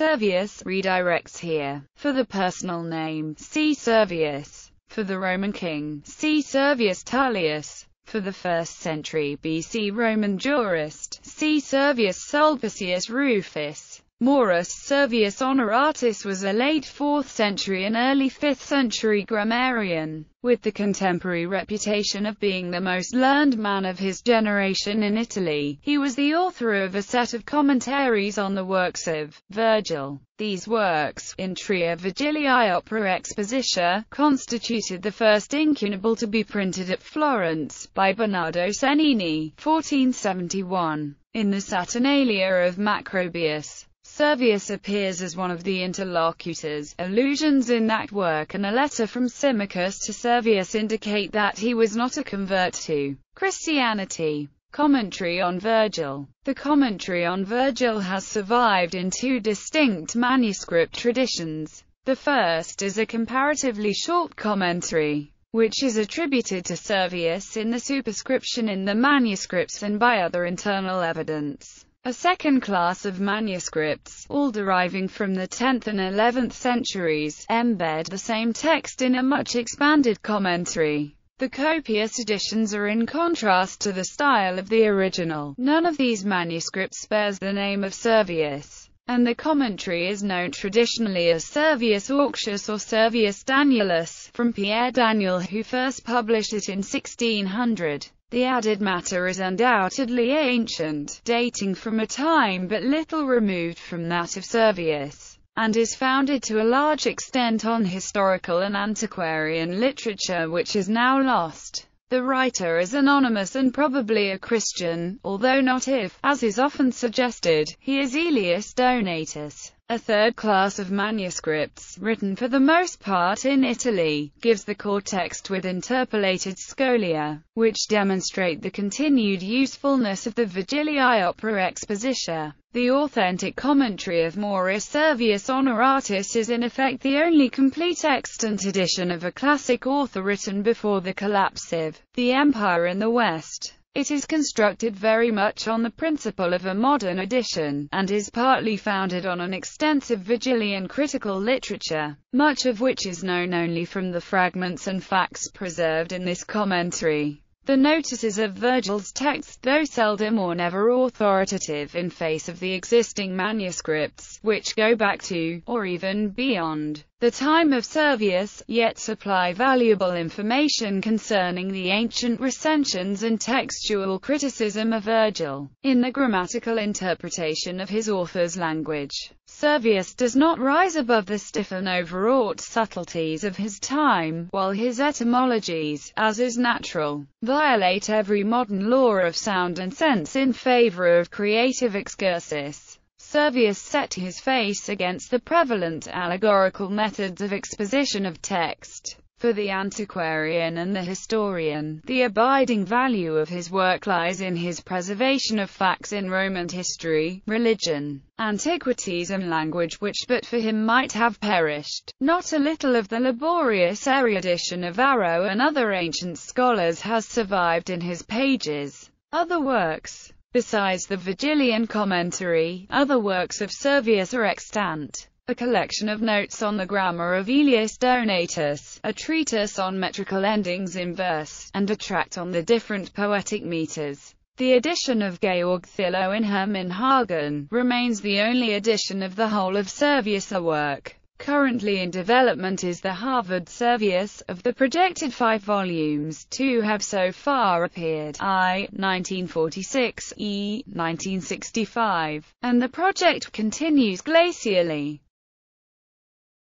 Servius redirects here. For the personal name, see Servius. For the Roman king, see Servius Tullius. For the 1st century BC Roman jurist, see Servius Sulpicius Rufus. Maurus Servius Honoratus was a late 4th century and early 5th century grammarian, with the contemporary reputation of being the most learned man of his generation in Italy. He was the author of a set of commentaries on the works of Virgil. These works, in Tria Vigiliae Opera Exposita, constituted the first incunable to be printed at Florence, by Bernardo Senini, 1471. In the Saturnalia of Macrobius, Servius appears as one of the interlocutors. Allusions in that work and a letter from Symmachus to Servius indicate that he was not a convert to Christianity. Commentary on Virgil The commentary on Virgil has survived in two distinct manuscript traditions. The first is a comparatively short commentary, which is attributed to Servius in the superscription in the manuscripts and by other internal evidence a second class of manuscripts, all deriving from the 10th and 11th centuries, embed the same text in a much expanded commentary. The copious additions are in contrast to the style of the original. None of these manuscripts bears the name of Servius, and the commentary is known traditionally as Servius Auctius or Servius Danielus, from Pierre Daniel who first published it in 1600. The added matter is undoubtedly ancient, dating from a time but little removed from that of Servius, and is founded to a large extent on historical and antiquarian literature which is now lost. The writer is anonymous and probably a Christian, although not if, as is often suggested, he is Elius Donatus. A third class of manuscripts, written for the most part in Italy, gives the core text with interpolated scolia, which demonstrate the continued usefulness of the Vigilii Opera Exposita. The authentic commentary of Maurus Servius Honoratus is in effect the only complete extant edition of a classic author written before the collapse of the Empire in the West. It is constructed very much on the principle of a modern edition, and is partly founded on an extensive Vigilian critical literature, much of which is known only from the fragments and facts preserved in this commentary. The notices of Virgil's text, though seldom or never authoritative in face of the existing manuscripts, which go back to, or even beyond, the time of Servius, yet supply valuable information concerning the ancient recensions and textual criticism of Virgil. In the grammatical interpretation of his author's language, Servius does not rise above the stiff and overwrought subtleties of his time, while his etymologies, as is natural, violate every modern law of sound and sense in favor of creative excursus. Servius set his face against the prevalent allegorical methods of exposition of text. For the antiquarian and the historian, the abiding value of his work lies in his preservation of facts in Roman history, religion, antiquities and language which but for him might have perished. Not a little of the laborious erudition of Arrow and other ancient scholars has survived in his pages. Other works Besides the Virgilian commentary, other works of Servius are extant. A collection of notes on the grammar of Aelius Donatus, a treatise on metrical endings in verse, and a tract on the different poetic meters. The edition of Georg Thilo in Hermann Hagen remains the only edition of the whole of Servius' work. Currently in development is the Harvard Servius, of the projected five volumes, two have so far appeared, I, 1946, E, 1965, and the project continues glacially.